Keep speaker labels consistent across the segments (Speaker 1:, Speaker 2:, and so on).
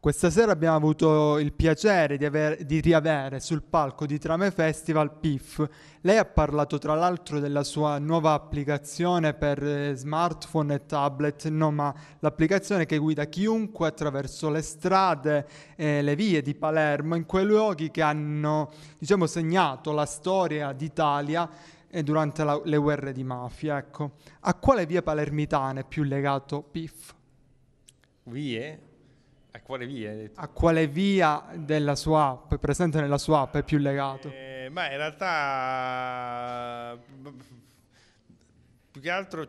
Speaker 1: Questa sera abbiamo avuto il piacere di, aver, di, riavere sul palco di Trame Festival PIF. Lei ha parlato tra l'altro della sua nuova applicazione per eh, smartphone e tablet no, ma l'applicazione che guida chiunque attraverso le strade e le vie di Palermo, in quei luoghi che hanno diciamo, segnato la storia d'Italia eh, durante la, le guerre di mafia. Ecco. A quale via palermitana è più legato PIF?
Speaker 2: Vie? A quale via? A
Speaker 1: quale via della sua app, presente nella sua app, è più legato?
Speaker 2: Eh, ma in realtà più che altro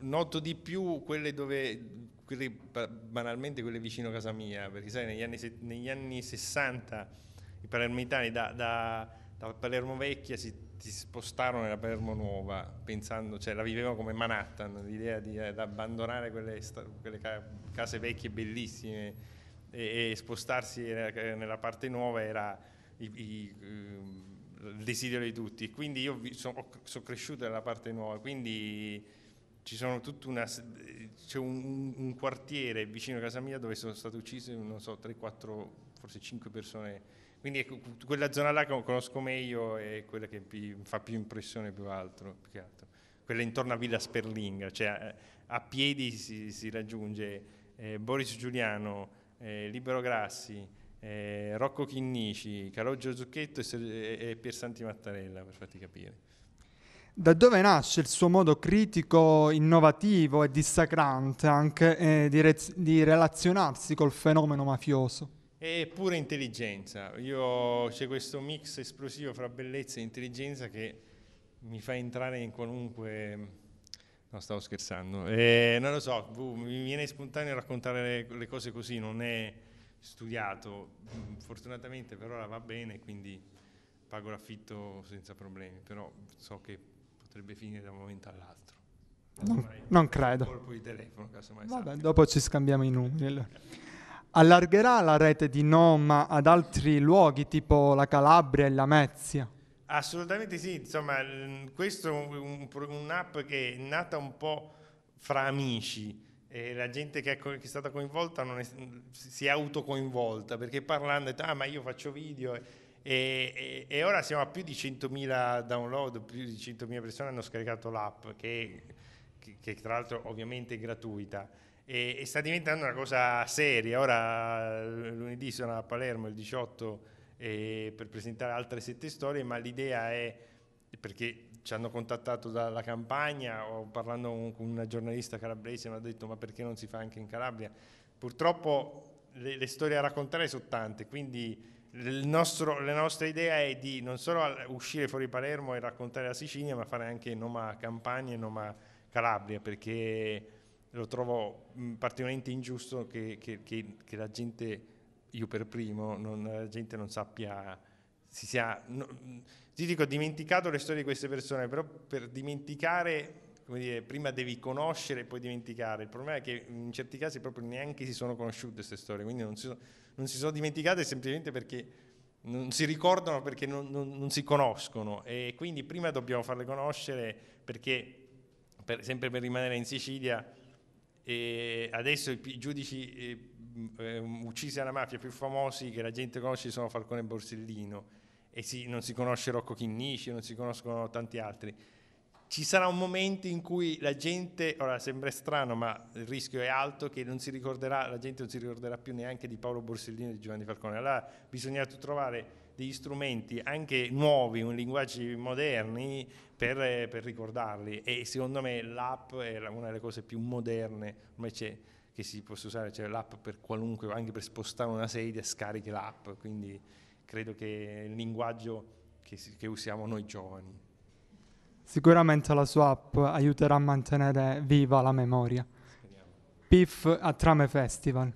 Speaker 2: noto di più quelle dove quelle, banalmente quelle vicino a casa mia perché sai negli anni, negli anni 60 i palermitani da, da da Palermo vecchia si, si, spostarono nella Palermo nuova, pensando, cioè la vivevano come Manhattan, l'idea di, di eh, abbandonare quelle, quelle, case vecchie bellissime e, e spostarsi eh, nella, parte nuova era i, i, il desiderio di tutti. Quindi io sono so cresciuto nella parte nuova, quindi una, c'è un, un, quartiere vicino a casa mia dove sono state uccise, non so, 3-4, forse 5 persone quindi ecco, quella zona là che conosco meglio è quella che mi fa più impressione più altro, più altro. Quella intorno a Villa Sperlinga, cioè a, eh, a piedi si, si raggiunge eh, Boris Giuliano, eh, Libero Grassi, eh, Rocco Chinnici, Calogero Zucchetto e, e Pier Santi Mattarella, per farti capire.
Speaker 1: Da dove nasce il suo modo critico, innovativo e dissacrante anche eh, di, re- di relazionarsi col fenomeno mafioso?
Speaker 2: e pura intelligenza. Io, c'è questo mix esplosivo fra bellezza e intelligenza che mi fa entrare in qualunque... No, stavo scherzando. Eh, non lo so, mi viene spontaneo raccontare le, cose così, non è studiato. Fortunatamente per ora va bene, quindi pago l'affitto senza problemi, però so che potrebbe finire da un momento all'altro.
Speaker 1: Non, non credo. Colpo di telefono, casomai. Vabbè, dopo ci scambiamo i numeri allargherà la rete di Noma ad altri luoghi tipo la Calabria e la Mezia?
Speaker 2: Assolutamente sì, insomma mm, questo è un, un'app che è nata un po' fra
Speaker 1: amici,
Speaker 2: e la gente che è, che è stata coinvolta è, mm, si è autocoinvolta perché parlando ha detto ah ma io faccio video e, e, e, ora siamo a più di 100.000 download, più di 100.000 persone hanno scaricato l'app che, che, che tra l'altro ovviamente è gratuita e, e sta diventando una cosa seria. Ora lunedì sono a Palermo il 18 eh, per presentare altre sette storie, ma l'idea è perché ci hanno contattato dalla campagna o parlando con una giornalista calabrese mi ha detto ma perché non si fa anche in Calabria? Purtroppo le, le storie a raccontare sono tante, quindi nostro, la nostra idea è di non solo uscire fuori Palermo e raccontare la Sicilia, ma fare anche Noma Campania e Noma Calabria, perché lo trovo mm, particolarmente ingiusto che, che, che, che la gente, io per primo, non, la gente non sappia, si sia, no, mm, ti dico, ho dimenticato le storie di queste persone, però per dimenticare, come dire, prima devi conoscere e poi dimenticare. Il problema è che in certi casi proprio neanche si sono conosciute queste storie, quindi non si, sono, non si sono dimenticate semplicemente perché non si ricordano perché non, non, non, si conoscono e quindi prima dobbiamo farle conoscere perché per, sempre per rimanere in Sicilia e adesso i giudici eh, eh uccisi alla mafia più famosi che la gente conosce sono Falcone e Borsellino e si, non si conosce Rocco Chinnici, non si conoscono tanti altri. Ci sarà un momento in cui la gente, ora sembra strano ma il rischio è alto che non si ricorderà, la gente non si ricorderà più neanche di Paolo Borsellino e di Giovanni Falcone. Allora bisogna trovare degli strumenti anche nuovi, un linguaggi moderni per, eh, per, ricordarli e secondo me l'app è una delle cose più moderne, ormai c'è che si possa usare, cioè l'app per qualunque, anche per spostare una sedia scarichi l'app, quindi credo che il linguaggio che, che usiamo noi giovani.
Speaker 1: Sicuramente la sua app aiuterà a mantenere viva la memoria. Speriamo. PIF a Trame Festival.